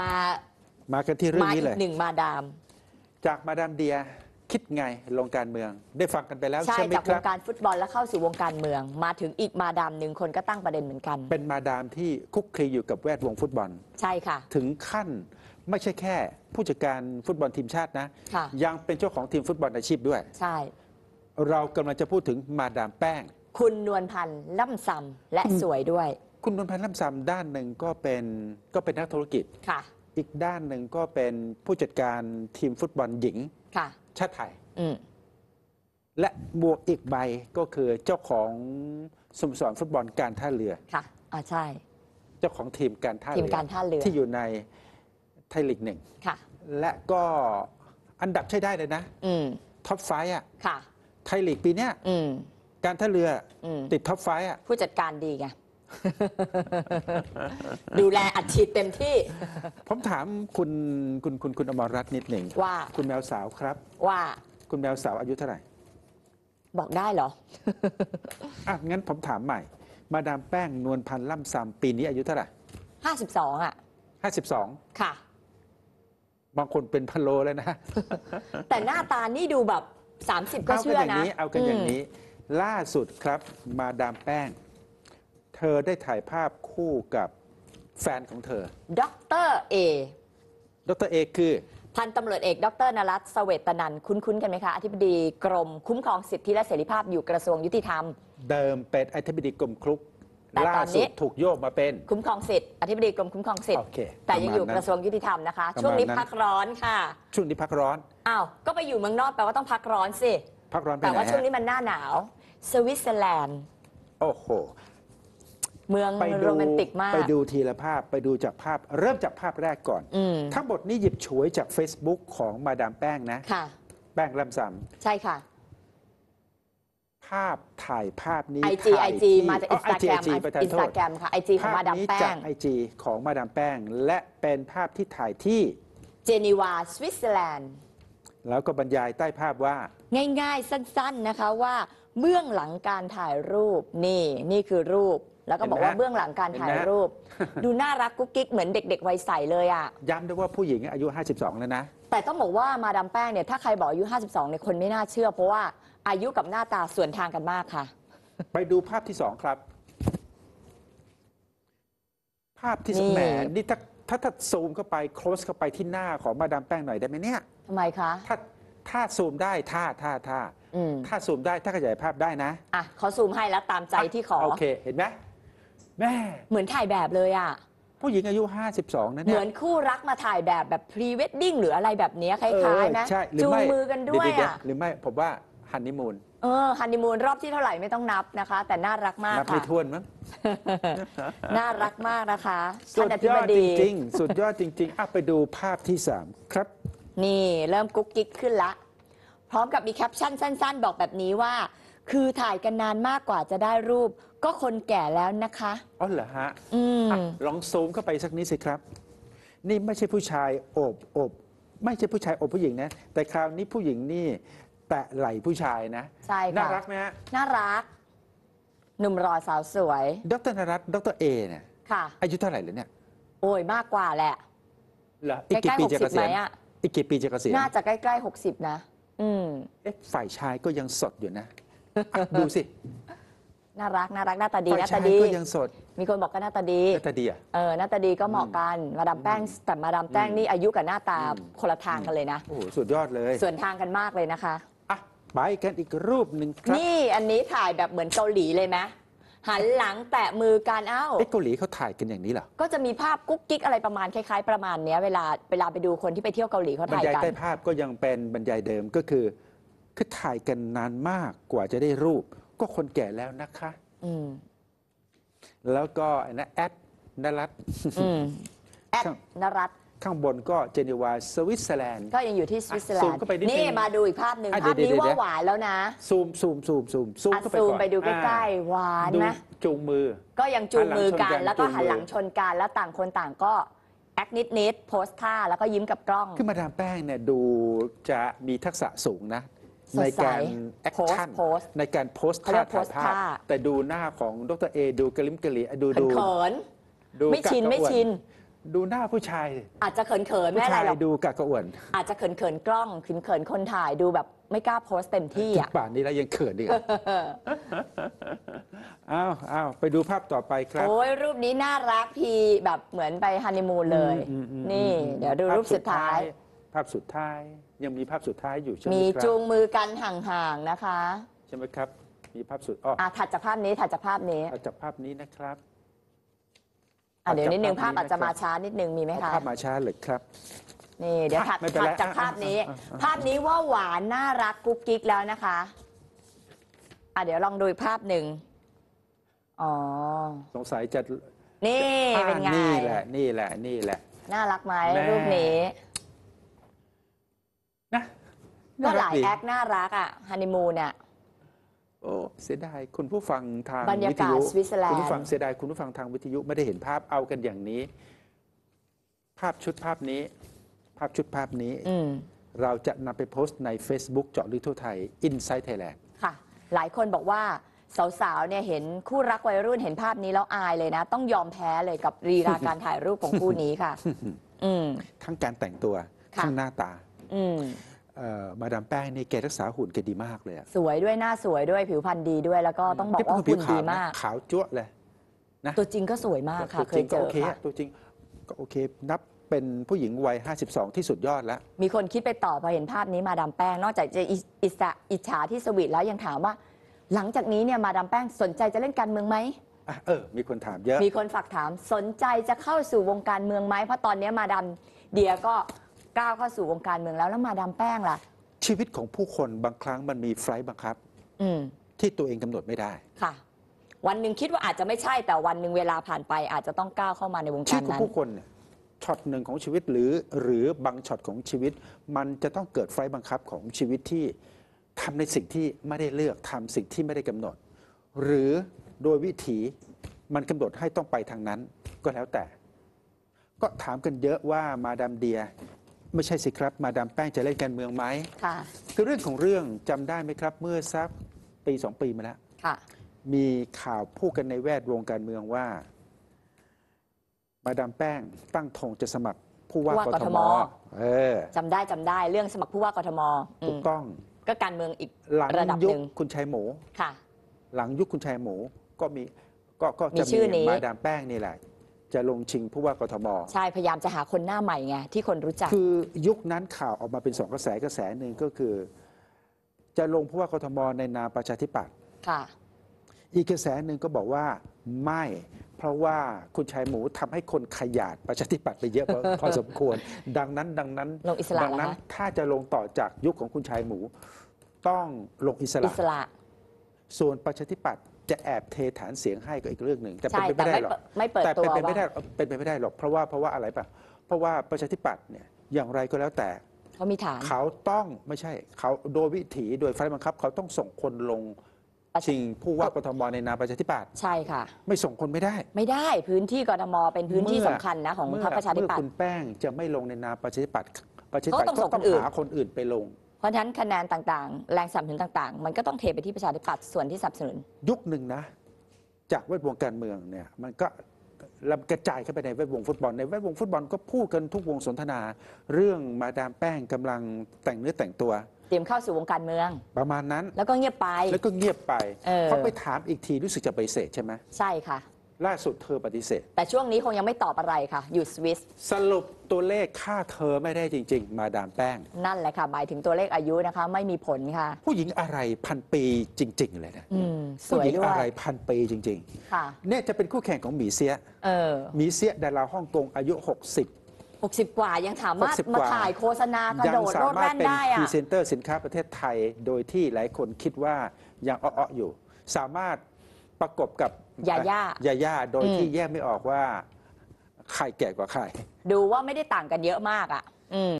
มา มากันที่เรื่องนี้อีเลกยหนึ่งมาดาม จากมาดามเดียคิดไงลงการเมืองได้ฟังกันไปแล้วใช่จากวงการฟุตบอลแล้วเข้าสู่วงการเมือง มาถึงอีกมาดามหนึ่งคน ก็ตั้งประเด็นเหมือนกัน เป็นมาดามที่คุกคลีอยู่กับแวดวงฟุตบอล ใช่ค่ะ ถึงขั้นไม่ใช่แค่ ผู้จัดการฟุตบอลทีมชาตินะะยังเป็นเจ้าของทีมฟุตบอลอาชีพด้วย ใช่ เรากำลังจะพูดถึงมาดามแป้ง คุณนวลพันธ์ล่ำซำและสวยด้วยคุณนนพันธ์ล่ำซำด้านหนึ่งก็เป็นก็เป็นนักธุรกิจค่ะ อีกด้านหนึ่งก็เป็นผู้จัดการทีมฟุตบอลหญิง ค่ะ ชาติไทยอืมและบวกอีกใบก็คือเจ้าของสโมสรฟุตบอลการท่าเรือ ค่ะอ่าใช่ เจ้าของทีมการท่าเรือทีมการท่าเรือที่อยู่ในไทยลีกหนึ่งค่ะและก็อันดับใช้ได้เลยนะอืมท็อปไฟอ์ะค่ะ ไทยลีกปีเนี้ย อืมการท่าเรืออืมติดท็อปไฟอ์ะผู้จัดการดีไงดูแลอัดฉีดเต็มที่ ผมถาม คุณ คุณคุณคุณอมรรัตน์นิดหนึ่งว่าคุณแมวสาวครับ ว่าคุณแมวสาวอายุเท่าไหร่ บอกได้เหรออ่ะงั้นผมถามใหม่ มาดามแป้งนวลพันธ์ล่ำซำปีนี้อายุเท่าไหร่ห้าสิบสองอ่ะห้าสิบสองค่ะบางคนเป็นพันโลเลยนะ แต่หน้าตานี่ดูแบบสาก็เอากัเชื่ออย่างนะี้ เอากันอย่างนี้ ล่าสุดครับมาดามแป้งธอได้ถ่ายภาพคู่กับแฟนของเธอด็อกเตอร์เอดรเอคือ พันตำรวจเอก ดรนรัตเสวตนันคุ้นๆ กันไหมคะ อธิบดีกรมคุ้มครองสิทธิและเสรีภาพอยู่กระทรวงยุติธรรม เดิมเป็นอธิบดีกรมคลุกแต่ล่าตอนนี้สุด ถูกโยกมาเป็นคุ้มครองสิทธิอธิบดีกรมคุ้มครองสิทธิแต่ยังอยู่กระทรวงยุติธรรมนะคะ ช่วงนี้พักร้อนค่ะ ช่วงนี้พักร้อน อ้าว ก็ไปอยู่เมืองนอกแปลว่าต้องพักร้อนสิพักร้อนไปแต่ว่าช่วงนี้มันหน้าหนาว สวิตเซอร์แลนด์ โอ้โหเมืองไปดูโรแมนติกมาก ไปดูทีละภาพไปดูจากภาพเริ่มจากภาพแรกก่อนอทั้งหมดนี้หยิบฉวยจาก Facebook ของมาดามแป้งนะค่ะแป้งลำซำใช่ค่ะ ภาพถ่ายภาพนี้ IG ถ่ายที่มาจากอินสตาแกรมอินสตาแกรมค่ะจีของมาดามแป้จากไอจีของมาดามแป้ง และเป็นภาพที่ถ่ายที่เจนีวาสวิตเซอร์แลนด์แล้วก็บรรยายใต้ภาพว่า ง่ายๆ สั้นๆนะคะว่าเบื้องหลังการถ่ายรูปนี่นี่คือรูปแล้วก็บอกว่าเบื้องหลังการถ่ายรูป ดูน่ารักกุ๊กกิ๊ก เหมือนเด็กๆวัยใสเลยอ่ะ ย้ำด้วยว่าผู้หญิงอายุ 52 แล้วนะ แต่ต้องบอกว่ามาดามแป้งเนี่ยถ้าใครบอกอายุ 52เนี่ยคนไม่น่าเชื่อ เพราะว่าอายุกับหน้าตาส่วนทางกันมากค่ะ ไปดูภาพที่สองครับ ภาพที่สองแหมนี่ถ้าถ้าถ้าซูมเข้าไปโคลสเข้าไปที่หน้าของมาดามแป้งหน่อยได้ไหมเนี่ยทำไมคะถ้าถ้าซูมได้ถ้าถ้าถ้าถ้าซูมได้ถ้าขยายภาพได้นะอ่ะเขาซูมให้แล้วตามใจที่ขอโอเคเห็นไหมแม่ เหมือนถ่ายแบบเลยอ่ะ ผู้หญิงอายุ 52 นั่นแหละเหมือนคู่รักมาถ่ายแบบ แบบ พรีเวดดิ้งหรืออะไรแบบเนี้ยคล้ายๆนะใช่หรือจูไม่มือกันด้วยอ่ะหรือไม่ผมว่าฮันนีมูนเออฮันนีมูนรอบที่เท่าไหร่ไม่ต้องนับนะคะ แต่น่ารักมากนับไม่วนมั้ง น่ารักมากนะคะ สุดยอดจริงๆสุดยอดจริงๆอ่ะไปดูภาพที่ 3 ครับ นี่เริ่มกุ๊กกิ๊กขึ้นละ พร้อมกับมีแคปชั่นสั้นๆ บอกแบบนี้ว่าคือถ่ายกันนานมากกว่าจะได้รูป ก็คนแก่แล้วนะคะ อ๋อเหรอฮะ อืมอลองซูมเข้าไปสักนิดสิครับ นี่ไม่ใช่ผู้ชายโอบโอบไม่ใช่ผู้ชายโอบผู้หญิงนะ แต่คราวนี้ผู้หญิงนี่แตะไหล่ผู้ชายนะใช่ค่ะน่ารักไหมฮะน่ารัก หนุ่มรอสาวสวย ดรนรัตน์ดรเอเนี่ยค่ะ อายุเท่าไหร่เลยเนี่ยโอ้ยมากกว่าแหละเหรออีกกี่ปีจะเกษียณสิบไหมอะอีกกี่ปีจะเกษียณน่าจะใกล้ๆหกสิบนะอืมเอ๊ะฝ่ายชายก็ยังสดอยู่นะดูสิน่ารักน่ารักหน้าตาดีหน้าตาดีก็ยังสดมีคนบอกก็หน้าตาดีหน้าตาดีอ่ะเออหน้าตาดีก็เหมาะกันมาดามแป้งแต่มาดามแป้งนี่อายุกับหน้าตาคนละทางกันเลยนะโอ้สุดยอดเลย ส่วนทางกันมากเลยนะคะอ่ะไปกันอีกรูปหนึ่งครับนี่อันนี้ถ่ายแบบเหมือนเกาหลีเลยไหมหันหลังแตะมือกันเอ้าเเกาหลีเขาถ่ายกันอย่างนี้เหรอก็จะมีภาพกุ๊กกิ๊กอะไรประมาณคล้าย ๆประมาณเนี้ย เวลาเวลาไปดูคนที่ไปเที่ยวเกาหลีเขาถ่ายยายันใต้ภาพก็ยังเป็นบรรยายเดิมก็คือคือถ่ายกันนานมากกว่าจะได้รูป ก็คนแก่แล้วนะคะแล้วก็ไอ้นะแอดนรัตแอดนรัตข้างบนก็เจนีวาสวิตเซอร์แลนด์ก็ยังอยู่ที่สวิตเซอร์แลนด์ไปนี่มาดูอีกภาพหนึ่งภาพนี้ว่าหวานแล้วนะซูมซูมซูมซูมซูมไปซูมไปดูใกล้ๆหวานนะ จูงมือ ก็ยังจูงมือกัน แล้วก็หันหลังชนกันแล้วต่างคนต่างก็แอคนิดนิดๆโพสท่าแล้วก็ยิ้มกับกล้องคือมาดามแป้งเนี่ยดูจะมีทักษะสูงนะในการแอคชั่นในการโพสต์ท่าถ่ายภาพแต่ดูหน้าของดรเอ ดูกระลิมกระลิดูดูเขินไม่ชิน ไม่ชิน ดูหน้าผู้ชาย อาจจะเขินเขินไม่อะไรหรอกดูกะกระอ่วน อาจจะเขินเขินกล้องเขินเขินคนถ่ายดูแบบไม่กล้าโพสเต็มที่อ่ะป่านนี้แล้วยังเขินอีกอ้าวอ้าวไปดูภาพต่อไปครับโอ้ยรูปนี้น่ารักพีแบบเหมือนไปฮันนีมูนเลย นี่เดี๋ยวดูรูปสุดท้ายภาพสุดท้ายยังมีภาพสุดท้ายอยู่ใช่ไหมครับจูงมือกันห่างๆนะคะใช่ไหมครับ มีภาพสุดอ๋ออ่ะถัดจากภาพนี้ถัดจากภาพนี้ถัดจากภาพนี้นะครับอ่ะเดี๋ยวนิดนึงภาพอาจจะมาช้านิดนึงมีไหมคะภาพมาช้าเลยครับ นี่ เดี๋ยวถัด่ถัดจากภาพนี้ ภาพนี้ว่าหวานน่ารักกุ๊กกิ๊กแล้วนะคะอ่ะเดี๋ยวลองดูอีกภาพหนึ่งอ๋อ สงสัยจะนี่เป็นไงนี่แหละนี่แหละนี่แหละ น่ารักไหมรูปนี้ก็หลายแอคน่ารักอ่ะฮันนีมูนี่ะโอ้เสียดายคุณผู้ฟังทางบรรยากาศสวิทยุแลนด์คุณผู้ฟังเสียดายคุณผู้ฟังทางวิทยุไม่ได้เห็นภาพเอากันอย่างนี้ ภาพชุดภาพนี้ภาพชุดภาพนี้เราจะนำไปโพสต์ใน Facebook เจาะลึกทั่วไทย Inside Thailand ค่ะหลายคนบอกว่าสาวๆเนี่ยเห็นคู่รักวัยรุ่นเห็นภาพนี้แล้วอายเลยนะ ต้องยอมแพ้เลยกับรีราการถ่ายรูปของคู่นี้ค่ะทั้งการแต่งตัวทั้งหน้าตามาดามแป้งนี่แกรักษาหุ่นแกดีมากเลยสวยด้วยหน้าสวยด้วยผิวพรรณดีด้วย แล้วก็ต้องบอกว่าหุ่นดีมากขาวจ้วเลยนะตัวจริงก็สวยมากค่ะเคจริยงเจก็อโอเค่ะตัวจริงก็โอเค นับเป็นผู้หญิงวัย52 ที่สุดยอดแล้วมีคนคิดไปต่อพอเห็นภาพนี้มาดามแป้งนอกจากจะอิสระอิจฉาที่สวีทแล้วยังถามว่า หลังจากนี้เนี่ยมาดามแป้งสนใจจะเล่นการเมืองไหมเออมีคนถามเยอะมีคนฝากถามสนใจจะเข้าสู่วงการเมืองไหมเพราะตอนนี้มาดามเดียก็ก้าวเข้าสู่วงการเมืองแล้วแล้วมาดามแป้งล่ะ ชีวิตของผู้คนบางครั้งมันมีไฟล์บังคับ อืที่ตัวเองกำหนดไม่ได้ค่ะวันหนึ่งคิดว่าอาจจะไม่ใช่ แต่วันหนึ่งเวลาผ่านไป อาจจะต้องก้าวเข้ามาในวงชีกาวิัตของวิตผู้คนเนี่ยช็อตหนึ่งของชีวิตหรือ หรือบางช็อตของชีวิต มันจะต้องเกิดไฟล์บังคับของชีวิตที่ทำในสิ่งที่ไม่ได้เลือกทำสิ่งที่ไม่ได้กำหนด หรือโดยวิถีมันกำหนดให้ต้องไปทางนั้น ก็แล้วแต่ ก็ถามกันเยอะว่ามาดามเดียไม่ใช่สิครับมาดามแป้งจะเล่นการเมืองไหมค่ะคือเรื่องของเรื่องจำได้ไหมครับ เมื่อสักปีสองปีมาแล้วค่ะมีข่าวพูดกันในแวดวงการเมืองว่า มาดามแป้งตั้งธงจะสมัครผู้ว่ากทม เออจำได้จำได้เรื่องสมัคร ผู้ว่ากทมมถูกต้องก็การเมืองอีกระดับหนึ่งคุณชายหมูค่ะ หลังยุคคุณชายหมูก็มีก็จะมีมาดามแป้งนี่แหละจะลงชิงผู้ว่ากทมใช่ พยายามจะหาคนหน้าใหม่ไงที่คนรู้จัก คือยุคนั้นข่าวออกมาเป็นสองกระแสกระแสหนึ่งก็คือ จะลงผู้ว่ากทมในนามประชาธิปัตย์ค่ะ อีกกระแสหนึ่งก็บอกว่าไม่เพราะว่าคุณชายหมูทำให้คนขยาดประชาธิปัตย์ไปเยอะพอสมควร ดังนั้น ดังนั้นลงอิสระดังนั้น ถ้าจะลงต่อจากยุคของคุณชายหมู ต้องลงอิสระส่วนประชาธิปัตย์จะแอบเทฐานเสียงให้ก็อีกเรื่องหนึ่ง แต่เป็นไปไม่ได้หรอกไม่เปิดแต่เป็นไปไม่ได้เป็นไปไม่ได้หรอกเพราะว่าเพราะว่าอะไรป่ะเพราะว่าประชาธิปัตย์เนี่ยอย่างไรก็แล้วแต่ เขามีฐานเขาต้องไม่ใช่ เขาโดยวิถีโดยไฟบังคับ เขาต้องส่งคนลงชิงผู้ว่ากทมในนามประชาธิปัตย์ใช่ค่ะ ไม่ส่งคนไม่ได้ ไม่ได้พื้นที่กทมเป็นพื้นที่สำคัญนะของพรรคประชาธิปัตย์เมื่อคุณแป้งจะไม่ลงในนามประชาธิปัตย์ประชาธิปัตย์ก็ต้องหาคนอื่นไปลงเพราะฉะนั้นคะแนนต่าง ๆ แรงสนับสนุนต่างๆ มันก็ต้องเทไปที่ประชาธิปัตย์ส่วนที่สนับสนุน ยุคหนึ่งนะ จากเวทวงการเมืองเนี่ยมันก็ลำกระจายเข้าไปในแวดวงฟุตบอล ในแวดวงฟุตบอล ก็พูดกันทุกวงสนทนา เรื่องมาดามแป้งกำลังแต่งเนื้อแต่งตัว เตรียมเข้าสู่วงการเมือง ประมาณนั้น แล้วก็เงียบไปแล้วก็เงียบไปเขาไปถามอีกทีรู้สึกจะไปเสดใช่ไหมใช่ค่ะล่าสุดเธอปฏิเสธ แต่ช่วงนี้คงยังไม่ตอบอะไรค่ะ อยู่สวิสสรุปตัวเลขค่าเธอไม่ได้จริง ๆ มาดามแป้ง นั่นแหละค่ะ หมายถึงตัวเลขอายุนะคะไม่มีผลค่ะ ผู้หญิงอะไรพันปีจริง ๆ เลยนะผู้หญิงอะไรพันปีจริงค่ะๆเนี่ยจะเป็นคู่แข่งของหมีเสียเออหมีเสียดาราฮ่องกงอายุ 60 60 กว่ายังสามารถมาถ่ายโฆษณากระโดดโลดมารถแล่นเป็นได้พรีเซนเตอร์สินค้าประเทศไทย โดยที่หลายคนคิดว่ายังอ้อๆอยู่สามารถประกบกับยาย่ายาย่าโดยที่แยกไม่ออกว่า ใครแก่กว่าใคร ดูว่าไม่ได้ต่างกันเยอะมากอ่ะ อื